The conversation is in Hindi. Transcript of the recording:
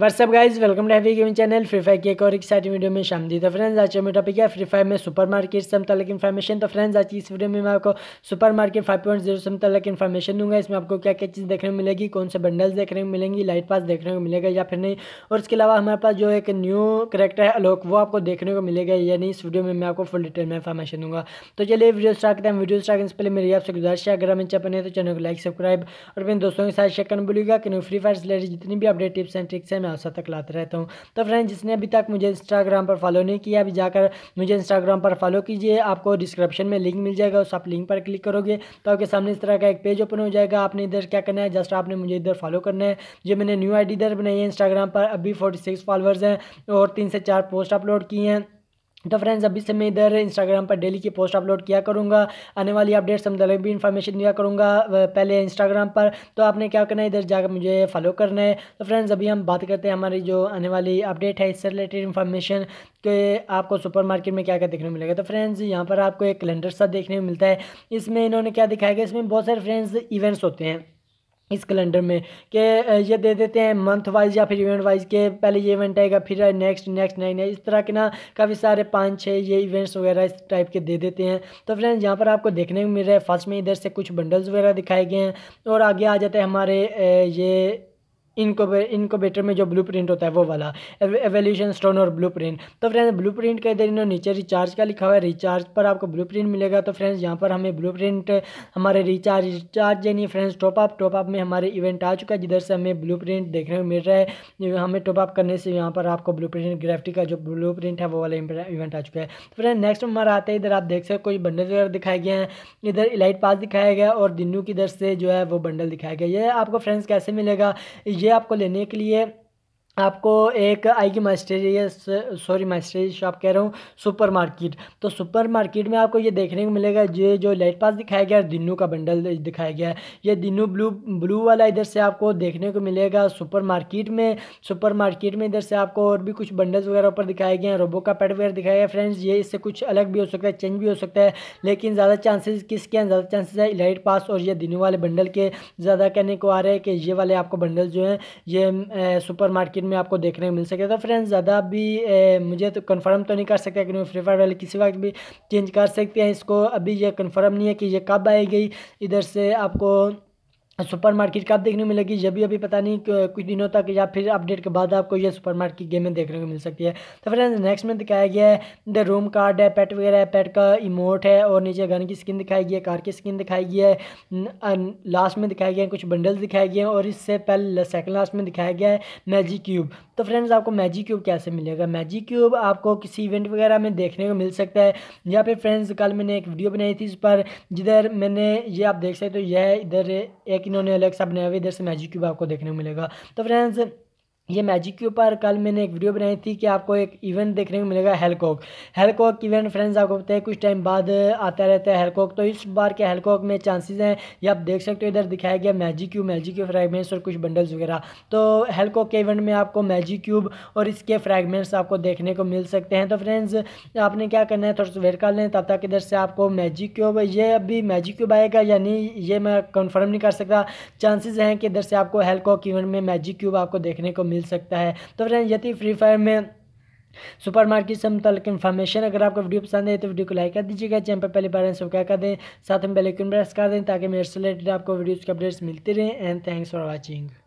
WhatsApp guys welcome to heavy gaming channel Free Fire की एक और एक्साइटिंग वीडियो में दी तो फ्रेंड्स आज हमें टॉपिक है फ्री फायर में सुपर मार्केट मतलब इन्फॉर्मेशन तो फ्रेंड्स आज की इस वीडियो में मैं आपको supermarket five point zero मतलब इन्फॉर्मेशन दूंगा इसमें आपको क्या क्या चीज़ देखने को मिलेगी कौन से बंडल्स देखने को मिलेंगी लाइट पास देखने को मिलेगा या फिर नहीं और इसके अलावा हमारे पास जो एक न्यू करेक्टर है अलोक वो आपको देखने को मिलेगा या नहीं इस वीडियो में मैं आपको फुल डिटेल में इन्फॉर्मेशन दूंगा तो चलिए वीडियो स्टार्ट करते हैं वीडियो स्टार्ट करने से पहले मेरी आपसे गुजारिश है अगर हम अच्छा बने तो चैनल को लाइक सब्सक्राइब और अपने दोस्तों के साथ शेयर करना भूलिएगा कि फ्री फायर से रिलेटेड जितनी भी अपडेट टिप्स एंड ट्रिक्स हैं नौसा तक लाते रहता हूँ तो फ्रेंड जिसने अभी तक मुझे इंस्टाग्राम पर फॉलो नहीं किया अभी जाकर मुझे इंस्टाग्राम पर फॉलो कीजिए आपको डिस्क्रिप्शन में लिंक मिल जाएगा उस आप लिंक पर क्लिक करोगे तो आपके सामने इस तरह का एक पेज ओपन हो जाएगा आपने इधर क्या करना है जस्ट आपने मुझे इधर फॉलो करना है जो मैंने न्यू आई इधर बनाई है इंस्टाग्राम पर अभी फोर्टी फॉलोअर्स हैं और तीन से चार पोस्ट अपलोड की हैं तो फ्रेंड्स अभी से मैं इधर इंस्टाग्राम पर डेली की पोस्ट अपलोड किया करूँगा आने वाली अपडेट्स मतलब भी इन्फॉर्मेशन दिया करूँगा पहले इंस्टाग्राम पर तो आपने क्या करना है इधर जाकर मुझे फॉलो करना है तो फ्रेंड्स अभी हम बात करते हैं हमारी जो आने वाली अपडेट है इससे रिलेटेड इन्फॉर्मेशन के आपको सुपर मार्केट में क्या क्या देखने को मिलेगा तो फ्रेंड्स यहाँ पर आपको एक कैलेंडर सा देखने को मिलता है इसमें इन्होंने क्या दिखाया गया इसमें बहुत सारे फ्रेंड्स इवेंट्स होते हैं इस कैलेंडर में कि ये दे देते हैं मंथ वाइज या फिर इवेंट वाइज के पहले ये इवेंट आएगा फिर नेक्स्ट नेक्स्ट नए नए इस तरह के ना काफ़ी सारे पाँच छः ये इवेंट्स वगैरह इस टाइप के दे देते हैं तो फ्रेंड्स यहाँ पर आपको देखने को मिल रहा है फर्स्ट में इधर से कुछ बंडल्स वगैरह दिखाए गए हैं और आगे आ जाते हैं हमारे ये इनको इनकोबेटर में जो प्रिंट होता है वो वाला एवोल्यूशन स्टोन और प्रिंट तो फ्रेंड्स प्रिंट का इधर इन्होंने नीचे रिचार्ज का लिखा हुआ है रिचार्ज पर आपको प्रिंट मिलेगा तो फ्रेंड्स यहाँ पर हमें प्रिंट हमारे रिचार्ज रिचार्ज यानी फ्रेंड्स टॉपअप टॉपअप में हमारे इवेंट आ चुका है जिधर से हमें ब्लू देखने को मिल रहा है हमें टॉपअप करने से यहाँ पर आपको ब्लू ग्राफ्टी का जो ब्लू है वो वाला इवेंट आ चुका है तो फ्रेंड नेक्स्ट हमारा आते हैं इधर आप देख सकते कोई बंडल वगैरह दिखाए गए हैं इधर इलाइट पास दिखाया गया और दिनू की इधर से जो है वो बंडल दिखाया गया ये आपको फ्रेंड्स कैसे मिलेगा ये आपको लेने के लिए आपको एक आएगी मास्टेरियस सॉरी मास्टेरियस शॉप कह रहा हूँ सुपर मार्केट तो सुपर मार्केट में आपको ये देखने को मिलेगा ये जो लाइट पास दिखाया गया है दिनू का बंडल दिखाया गया है ये दिनू ब्लू ब्लू वाला इधर से आपको देखने को मिलेगा सुपर मार्केट में सुपर मार्केट में इधर से आपको और भी कुछ बंडल्स वगैरह ऊपर दिखाए गए हैं रोबो का पैड वगैरह दिखाया गया फ्रेंड्स ये इससे कुछ अलग भी हो सकता है चेंज भी हो सकता है लेकिन ज़्यादा चांसेस किसके हैं ज़्यादा चांसेस है लाइट पास और ये दिनू वाले बंडल के ज़्यादा कहने को आ रहे हैं कि ये वाले आपको बंडल जो हैं ये सुपर मार्केट में आपको देखने को मिल सके तो फ्रेंड्स ज़्यादा भी ए, मुझे तो कंफर्म तो नहीं कर सकता कि फ्री फायर वाले किसी वक्त भी चेंज कर सकते हैं इसको अभी ये कंफर्म नहीं है कि ये कब आएगी इधर से आपको मार्केट का आप देखने को मिलेगी जब भी अभी पता नहीं कुछ दिनों तक या फिर अपडेट के बाद आपको ये सुपर गेम में देखने को मिल सकती है तो फ्रेंड्स नेक्स्ट में दिखाया गया है द रूम कार्ड है पेट वगैरह है पेट का इमोट है और नीचे गन की स्किन दिखाई गई है कार की स्किन दिखाई गई है लास्ट में दिखाया गया है कुछ बंडल्स दिखाए गए हैं और इससे पहले सेकेंड लास्ट में दिखाया गया है मैजिक क्यूब तो फ्रेंड्स आपको मैजिक क्यूब कैसे मिलेगा मैजिक क्यूब आपको किसी इवेंट वगैरह में देखने को मिल सकता है या फिर फ्रेंड्स कल मैंने एक वीडियो बनाई थी इस पर जिधर मैंने ये आप देख सकते हो यह इधर एक इन्होंने अलग बनाया हुआ इधर से मैजिक क्यूब आपको देखने को मिलेगा तो फ्रेंड्स ये मैजिक के ऊपर कल मैंने एक वीडियो बनाई थी कि आपको एक इवेंट देखने को मिलेगा हेलकॉक हेलकॉक इवेंट फ्रेंड्स आपको पता है कुछ टाइम बाद आता रहता है हेलकॉक तो इस बार के हेलकॉक में चांसेस हैं ये आप देख सकते हो इधर दिखाया गया magic cube magic cube fragments और कुछ बंडल्स वगैरह तो हेलकॉक के इवेंट में आपको मैजिक क्यूब और इसके फ्रैगमेंट्स आपको देखने को मिल सकते हैं तो फ्रेंड्स आपने क्या करना है थोड़ा सा वेट कर लें तब तक इधर से आपको मैजिक क्यूब ये अभी मैजिक क्यूब आएगा या नहीं ये मैं कन्फर्म नहीं कर सकता चांसेज हैं कि इधर से आपको हेलकॉक इवेंट में मैजिक क्यूब आपको देखने को मिल मिल सकता है तो फ्रेंड यदि फ्री फायर में सुपर मार्केट से मुतल इन्फॉर्मेशन अगर आपको वीडियो पसंद है तो वीडियो को लाइक कर दीजिएगा चैनल पर पहली बार सब क्या कर दें साथ में बेल आइकन प्रेस कर दें ताकि मेरे से रिलेटेड आपको वीडियोज़ के अपडेट्स मिलते रहें एंड थैंक्स फॉर वॉचिंग